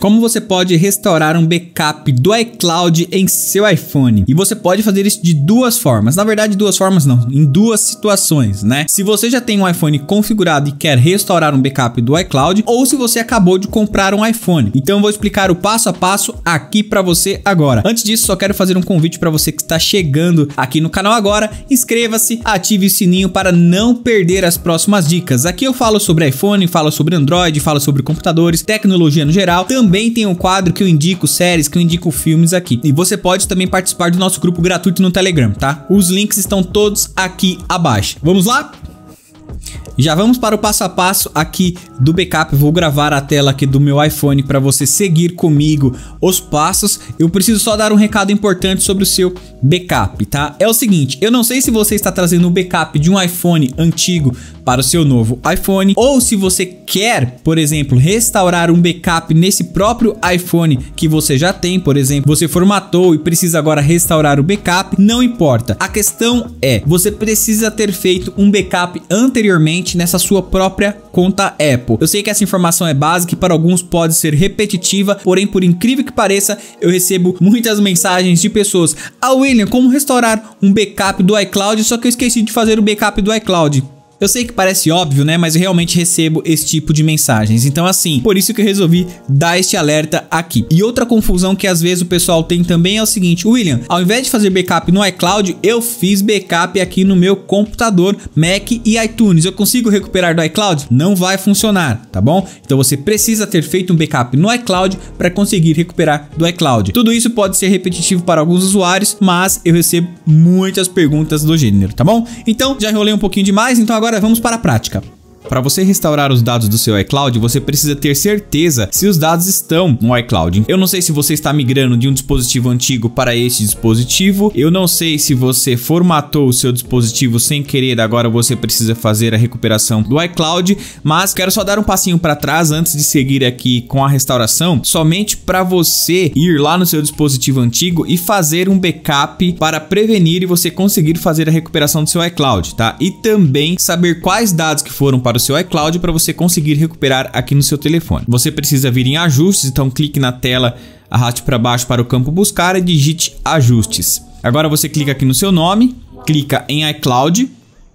Como você pode restaurar um backup do iCloud em seu iPhone? E você pode fazer isso de duas formas. Na verdade, duas formas não, em duas situações, né? Se você já tem um iPhone configurado e quer restaurar um backup do iCloud, ou se você acabou de comprar um iPhone. Então eu vou explicar o passo a passo aqui para você agora. Antes disso, só quero fazer um convite para você que está chegando aqui no canal agora. Inscreva-se, ative o sininho para não perder as próximas dicas. Aqui eu falo sobre iPhone, falo sobre Android, falo sobre computadores, tecnologia no geral. Também também tem um quadro que eu indico séries, que eu indico filmes aqui. E você pode também participar do nosso grupo gratuito no Telegram, tá? Os links estão todos aqui abaixo. Vamos lá? Já vamos para o passo a passo aqui do backup. Vou gravar a tela aqui do meu iPhone para você seguir comigo os passos. Eu preciso só dar um recado importante sobre o seu backup, tá? É o seguinte, eu não sei se você está trazendo o backup de um iPhone antigo para o seu novo iPhone, ou se você quer, por exemplo, restaurar um backup nesse próprio iPhone que você já tem, por exemplo, você formatou e precisa agora restaurar o backup, não importa. A questão é, você precisa ter feito um backup anteriormente nessa sua própria conta Apple. Eu sei que essa informação é básica e para alguns pode ser repetitiva, porém por incrível que pareça, eu recebo muitas mensagens de pessoas: "Ah, William, como restaurar um backup do iCloud, só que eu esqueci de fazer o backup do iCloud?" Eu sei que parece óbvio, né, mas eu realmente recebo esse tipo de mensagens. Então assim, por isso que eu resolvi dar este alerta aqui. E outra confusão que às vezes o pessoal tem também é o seguinte, William, ao invés de fazer backup no iCloud, eu fiz backup aqui no meu computador, Mac e iTunes. Eu consigo recuperar do iCloud? Não vai funcionar, tá bom? Então você precisa ter feito um backup no iCloud para conseguir recuperar do iCloud. Tudo isso pode ser repetitivo para alguns usuários, mas eu recebo muitas perguntas do gênero, tá bom? Então, já enrolei um pouquinho demais, então agora Agora vamos para a prática. Para você restaurar os dados do seu iCloud, você precisa ter certeza se os dados estão no iCloud. Eu não sei se você está migrando de um dispositivo antigo para este dispositivo, eu não sei se você formatou o seu dispositivo sem querer, agora você precisa fazer a recuperação do iCloud, mas quero só dar um passinho para trás antes de seguir aqui com a restauração, somente para você ir lá no seu dispositivo antigo e fazer um backup para prevenir e você conseguir fazer a recuperação do seu iCloud, tá? E também saber quais dados que foram para o seu iCloud para você conseguir recuperar aqui no seu telefone. Você precisa vir em ajustes, então clique na tela, arraste para baixo para o campo buscar e digite ajustes. Agora você clica aqui no seu nome, clica em iCloud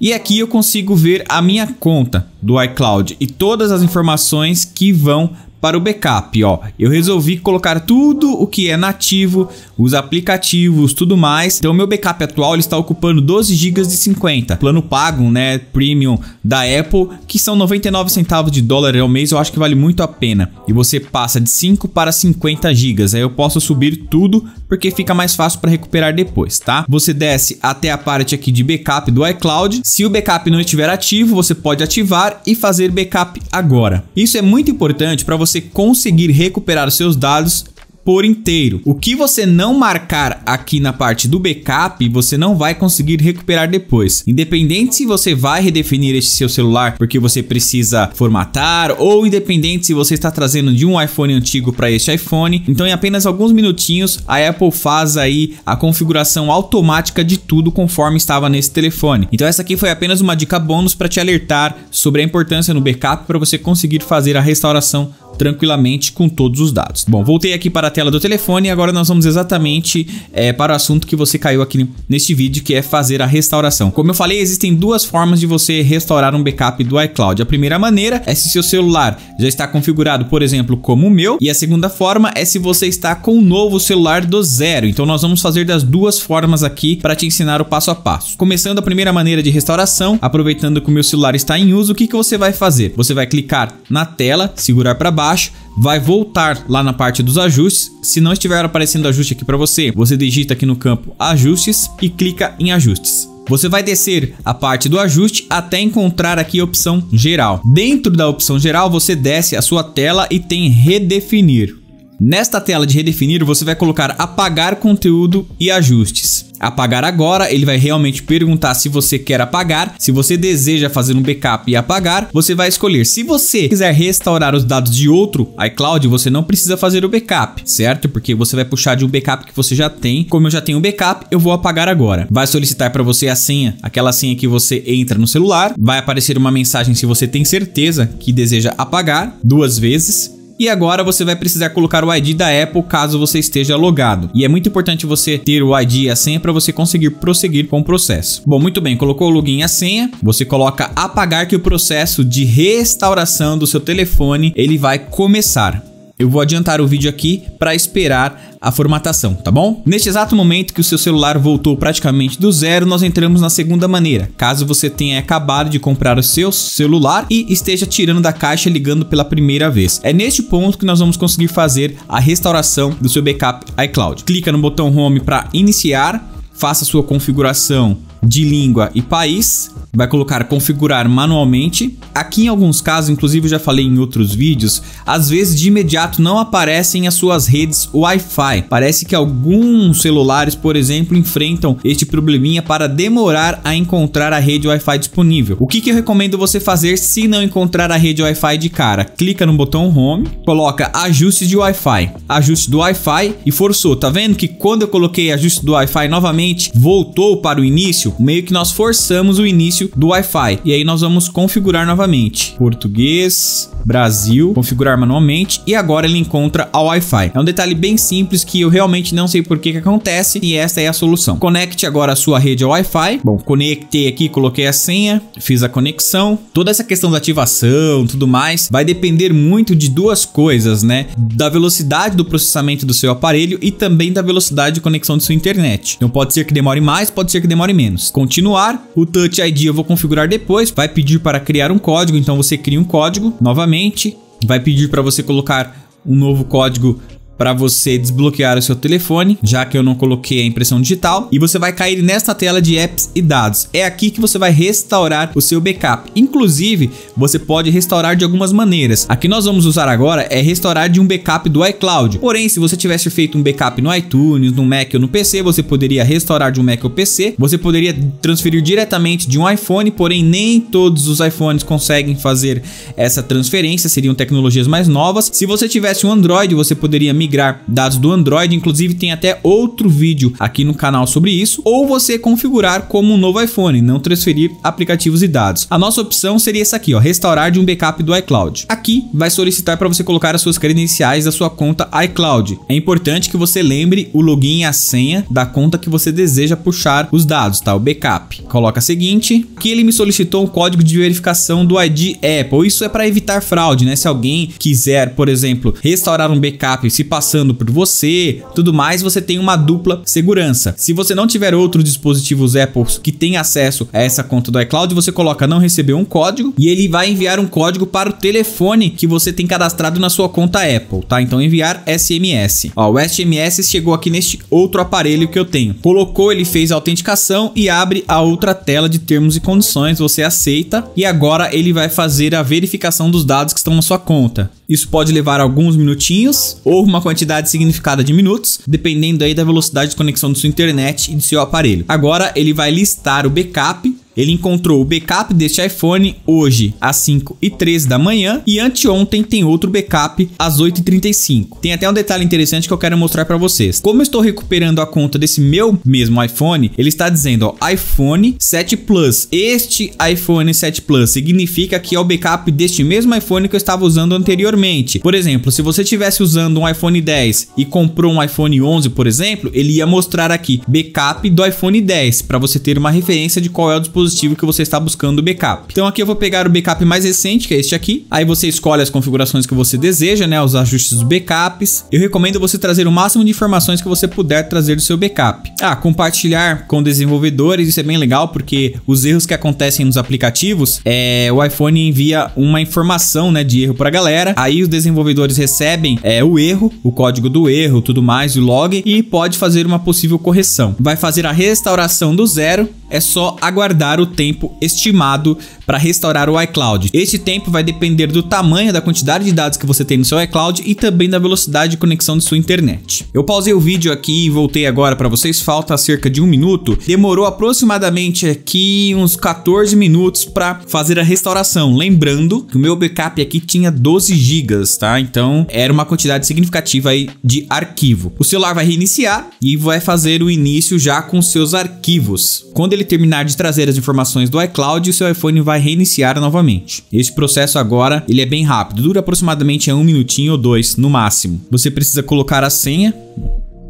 e aqui eu consigo ver a minha conta do iCloud e todas as informações que vão para o backup, ó. Eu resolvi colocar tudo o que é nativo, os aplicativos, tudo mais. Então meu backup atual ele está ocupando 12 GB de 50. Plano pago, né, premium da Apple, que são 99 centavos de dólar ao mês, eu acho que vale muito a pena. E você passa de 5 para 50 GB. Aí eu posso subir tudo porque fica mais fácil para recuperar depois, tá? Você desce até a parte aqui de backup do iCloud. Se o backup não estiver ativo, você pode ativar e fazer backup agora. Isso é muito importante para você você conseguir recuperar seus dados por inteiro. O que você não marcar aqui na parte do backup, você não vai conseguir recuperar depois. Independente se você vai redefinir este seu celular porque você precisa formatar ou independente se você está trazendo de um iPhone antigo para este iPhone. Então em apenas alguns minutinhos a Apple faz aí a configuração automática de tudo conforme estava nesse telefone. Então essa aqui foi apenas uma dica bônus para te alertar sobre a importância no backup para você conseguir fazer a restauração tranquilamente com todos os dados. Bom, voltei aqui para a tela do telefone e agora nós vamos exatamente é, para o assunto que você caiu aqui neste vídeo, que é fazer a restauração. Como eu falei, existem duas formas de você restaurar um backup do iCloud. A primeira maneira é se seu celular já está configurado, por exemplo, como o meu, e a segunda forma é se você está com um novo celular do zero. Então nós vamos fazer das duas formas aqui para te ensinar o passo a passo. Começando a primeira maneira de restauração, aproveitando que o meu celular está em uso, o que, que você vai fazer? Você vai clicar na tela, segurar para baixo, vai voltar lá na parte dos ajustes. Se não estiver aparecendo ajuste aqui para você, você digita aqui no campo ajustes e clica em ajustes. Você vai descer a parte do ajuste até encontrar aqui a opção geral. Dentro da opção geral, você desce a sua tela e tem redefinir. Nesta tela de redefinir, você vai colocar apagar conteúdo e ajustes. Apagar agora, ele vai realmente perguntar se você quer apagar, se você deseja fazer um backup e apagar, você vai escolher. Se você quiser restaurar os dados de outro iCloud, você não precisa fazer o backup, certo? Porque você vai puxar de um backup que você já tem. Como eu já tenho backup, eu vou apagar agora. Vai solicitar para você a senha, aquela senha que você entra no celular, vai aparecer uma mensagem se você tem certeza que deseja apagar duas vezes e agora você vai precisar colocar o ID da Apple caso você esteja logado. E é muito importante você ter o ID e a senha para você conseguir prosseguir com o processo. Bom, muito bem, colocou o login e a senha, você coloca apagar que o processo de restauração do seu telefone ele vai começar. Eu vou adiantar o vídeo aqui para esperar a formatação, tá bom? Neste exato momento que o seu celular voltou praticamente do zero, nós entramos na segunda maneira. Caso você tenha acabado de comprar o seu celular e esteja tirando da caixa ligando pela primeira vez. É neste ponto que nós vamos conseguir fazer a restauração do seu backup iCloud. Clica no botão Home para iniciar, faça sua configuração de língua e país. Vai colocar configurar manualmente. Aqui em alguns casos, inclusive eu já falei em outros vídeos, às vezes de imediato não aparecem as suas redes Wi-Fi. Parece que alguns celulares, por exemplo, enfrentam este probleminha para demorar a encontrar a rede Wi-Fi disponível. O que, que eu recomendo você fazer se não encontrar a rede Wi-Fi de cara? Clica no botão Home, coloca ajuste de Wi-Fi, ajuste do Wi-Fi e forçou. Tá vendo que quando eu coloquei ajuste do Wi-Fi novamente, voltou para o início? início, meio que nós forçamos o início do Wi-Fi. E aí nós vamos configurar novamente. Português, Brasil, configurar manualmente e agora ele encontra a Wi-Fi. É um detalhe bem simples que eu realmente não sei por que que acontece e esta é a solução. Conecte agora a sua rede ao Wi-Fi. Bom, conectei aqui, coloquei a senha, fiz a conexão. Toda essa questão da ativação, tudo mais, vai depender muito de duas coisas, né? Da velocidade do processamento do seu aparelho e também da velocidade de conexão de sua internet. Então pode ser que demore mais, pode ser que demore menos menos. Continuar, o Touch ID eu vou configurar depois, vai pedir para criar um código, então você cria um código novamente, vai pedir para você colocar um novo código para você desbloquear o seu telefone, já que eu não coloquei a impressão digital, e você vai cair nesta tela de apps e dados. É aqui que você vai restaurar o seu backup. Inclusive, você pode restaurar de algumas maneiras. A que nós vamos usar agora é restaurar de um backup do iCloud. Porém, se você tivesse feito um backup no iTunes, no Mac ou no PC, você poderia restaurar de um Mac ou PC, você poderia transferir diretamente de um iPhone, porém nem todos os iPhones conseguem fazer essa transferência, seriam tecnologias mais novas. Se você tivesse um Android, você poderia migrar migrar dados do Android, inclusive tem até outro vídeo aqui no canal sobre isso, ou você configurar como um novo iPhone, não transferir aplicativos e dados. A nossa opção seria essa aqui, ó, restaurar de um backup do iCloud. Aqui vai solicitar para você colocar as suas credenciais da sua conta iCloud. É importante que você lembre o login e a senha da conta que você deseja puxar os dados, tá? O backup. Coloca a seguinte, que ele me solicitou um código de verificação do ID Apple. Isso é para evitar fraude, né? Se alguém quiser, por exemplo, restaurar um backup e se passar passando por você, tudo mais, você tem uma dupla segurança. Se você não tiver outros dispositivos Apple que tem acesso a essa conta do iCloud, você coloca não receber um código e ele vai enviar um código para o telefone que você tem cadastrado na sua conta Apple, tá? Então enviar SMS. Ó, o SMS chegou aqui neste outro aparelho que eu tenho. Colocou, ele fez a autenticação e abre a outra tela de termos e condições, você aceita e agora ele vai fazer a verificação dos dados que estão na sua conta. Isso pode levar alguns minutinhos ou uma quantidade significada de minutos, dependendo aí da velocidade de conexão de sua internet e do seu aparelho. Agora ele vai listar o backup ele encontrou o backup deste iPhone hoje às 5 e 13 da manhã e anteontem tem outro backup às 8 e 35. Tem até um detalhe interessante que eu quero mostrar para vocês. Como eu estou recuperando a conta desse meu mesmo iPhone, ele está dizendo ó, iPhone 7 Plus. Este iPhone 7 Plus significa que é o backup deste mesmo iPhone que eu estava usando anteriormente. Por exemplo, se você estivesse usando um iPhone 10 e comprou um iPhone 11, por exemplo, ele ia mostrar aqui backup do iPhone 10 para você ter uma referência de qual é o dispositivo dispositivo que você está buscando o backup. Então aqui eu vou pegar o backup mais recente, que é este aqui. Aí você escolhe as configurações que você deseja, né, os ajustes dos backups. Eu recomendo você trazer o máximo de informações que você puder trazer do seu backup. Ah, compartilhar com desenvolvedores, isso é bem legal porque os erros que acontecem nos aplicativos, é, o iPhone envia uma informação, né, de erro para a galera. Aí os desenvolvedores recebem é, o erro, o código do erro, tudo mais, o log e pode fazer uma possível correção. Vai fazer a restauração do zero é só aguardar o tempo estimado para restaurar o iCloud. Este tempo vai depender do tamanho da quantidade de dados que você tem no seu iCloud e também da velocidade de conexão de sua internet. Eu pausei o vídeo aqui e voltei agora para vocês, falta cerca de um minuto. Demorou aproximadamente aqui uns 14 minutos para fazer a restauração. Lembrando que o meu backup aqui tinha 12 GB, tá? Então era uma quantidade significativa aí de arquivo. O celular vai reiniciar e vai fazer o início já com seus arquivos. Quando ele terminar de trazer as informações do iCloud, o seu iPhone vai reiniciar novamente. Esse processo agora, ele é bem rápido, dura aproximadamente um minutinho ou dois, no máximo. Você precisa colocar a senha,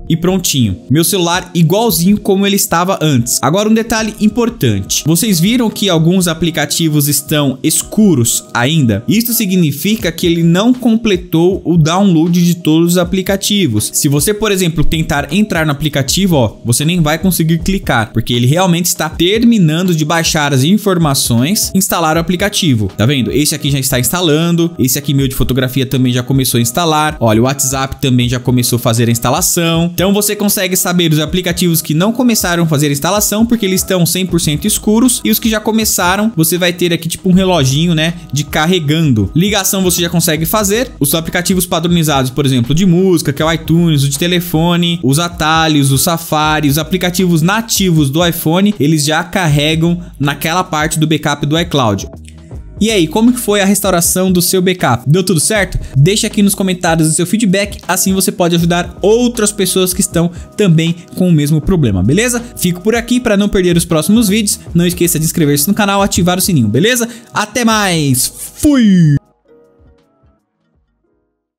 e prontinho. Meu celular igualzinho como ele estava antes. Agora um detalhe importante. Vocês viram que alguns aplicativos estão escuros ainda? Isso significa que ele não completou o download de todos os aplicativos. Se você, por exemplo, tentar entrar no aplicativo, ó, você nem vai conseguir clicar, porque ele realmente está terminando de baixar as informações, instalar o aplicativo. Tá vendo? Esse aqui já está instalando, esse aqui meu de fotografia também já começou a instalar. Olha, o WhatsApp também já começou a fazer a instalação. Então você consegue saber os aplicativos que não começaram a fazer a instalação, porque eles estão 100% escuros, e os que já começaram, você vai ter aqui tipo um reloginho, né, de carregando. Ligação você já consegue fazer, os aplicativos padronizados, por exemplo, de música, que é o iTunes, o de telefone, os atalhos, o Safari, os aplicativos nativos do iPhone, eles já carregam naquela parte do backup do iCloud. E aí, como que foi a restauração do seu backup? Deu tudo certo? Deixa aqui nos comentários o seu feedback, assim você pode ajudar outras pessoas que estão também com o mesmo problema, beleza? Fico por aqui para não perder os próximos vídeos. Não esqueça de inscrever-se no canal, ativar o sininho, beleza? Até mais! Fui!